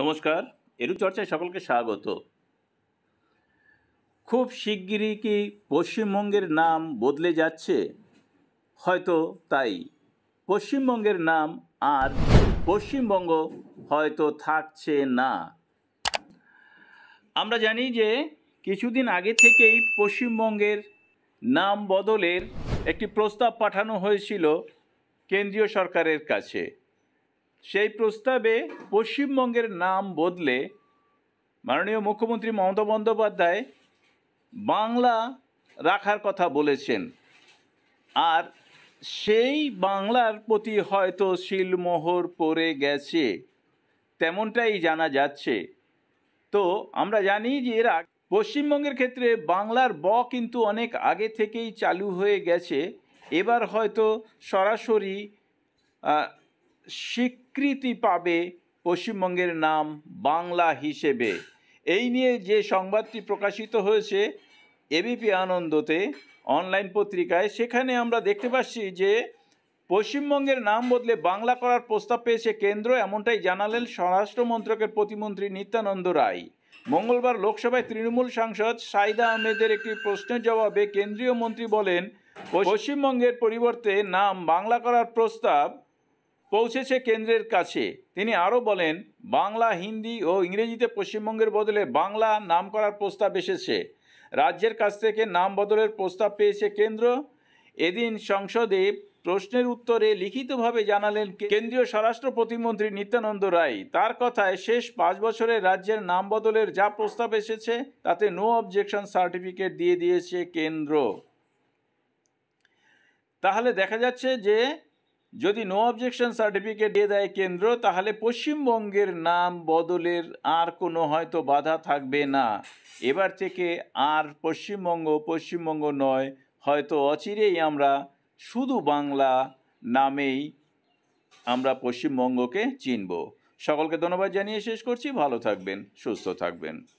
নমস্কার এরু চর্চায় সকলকে স্বাগত খুব শিগগিরই কি পশ্চিমবঙ্গের নাম বদলে যাচ্ছে হয়তো তাই পশ্চিমবঙ্গের নাম আর পশ্চিমবঙ্গ হয়তো থাকছে না আমরা জানি যে কিছুদিন আগে থেকেই পশ্চিমবঙ্গের নাম বদলের একটি প্রস্তাব পাঠানো হয়েছিল কেন্দ্রীয় সরকারের কাছে সেই প্রস্তাবে পশ্চিমবঙ্গের নাম বদলে মাননীয় মুখ্যমন্ত্রী মমতা বন্দ্যোপাধ্যায় বাংলা রাখার কথা বলেছেন আর সেই বাংলার প্রতি হয়তো শিলমোহর পড়ে গেছে তেমনটাই জানা যাচ্ছে তো আমরা জানি যে এরা পশ্চিমবঙ্গের ক্ষেত্রে বাংলার ব কিন্তু অনেক আগে থেকেই চালু হয়ে গেছে এবার হয়তো সরাসরি স্বীকৃতি পাবে পশ্চিমবঙ্গের নাম বাংলা হিসেবে এই নিয়ে যে সংবাদটি প্রকাশিত হয়েছে এবিপি আনন্দতে অনলাইন পত্রিকায় সেখানে আমরা দেখতে পাচ্ছি যে পশ্চিমবঙ্গের নাম বদলে বাংলা করার প্রস্তাব পেয়েছে কেন্দ্র এমনটাই জানালেন স্বরাষ্ট্র মন্ত্রকের প্রতিমন্ত্রী নিত্যানন্দ রায় মঙ্গলবার লোকসভায় তৃণমূল সাংসদ সাইদা আহমেদের একটি প্রশ্নের জবাবে কেন্দ্রীয় মন্ত্রী বলেন পশ্চিমবঙ্গের পরিবর্তে নাম বাংলা করার প্রস্তাব পৌঁছেছে কেন্দ্রের কাছে তিনি আরও বলেন বাংলা হিন্দি ও ইংরেজিতে পশ্চিমবঙ্গের বদলে বাংলা নাম করার প্রস্তাব এসেছে রাজ্যের কাছ থেকে নাম বদলের প্রস্তাব পেয়েছে কেন্দ্র এদিন সংসদে প্রশ্নের উত্তরে লিখিতভাবে জানালেন কেন্দ্রীয় স্বরাষ্ট্র প্রতিমন্ত্রী নিত্যানন্দ রায় তার কথায় শেষ পাঁচ বছরে রাজ্যের নাম বদলের যা প্রস্তাব এসেছে তাতে নো অবজেকশন সার্টিফিকেট দিয়ে দিয়েছে কেন্দ্র তাহলে দেখা যাচ্ছে যে যদি নো অবজেকশন সার্টিফিকেট দিয়ে দেয় কেন্দ্র তাহলে পশ্চিমবঙ্গের নাম বদলের আর কোনো হয়তো বাধা থাকবে না এবার থেকে আর পশ্চিমবঙ্গ পশ্চিমবঙ্গ নয় হয়তো অচিরেই আমরা শুধু বাংলা নামেই আমরা পশ্চিমবঙ্গকে চিনব সকলকে ধন্যবাদ জানিয়ে শেষ করছি ভালো থাকবেন সুস্থ থাকবেন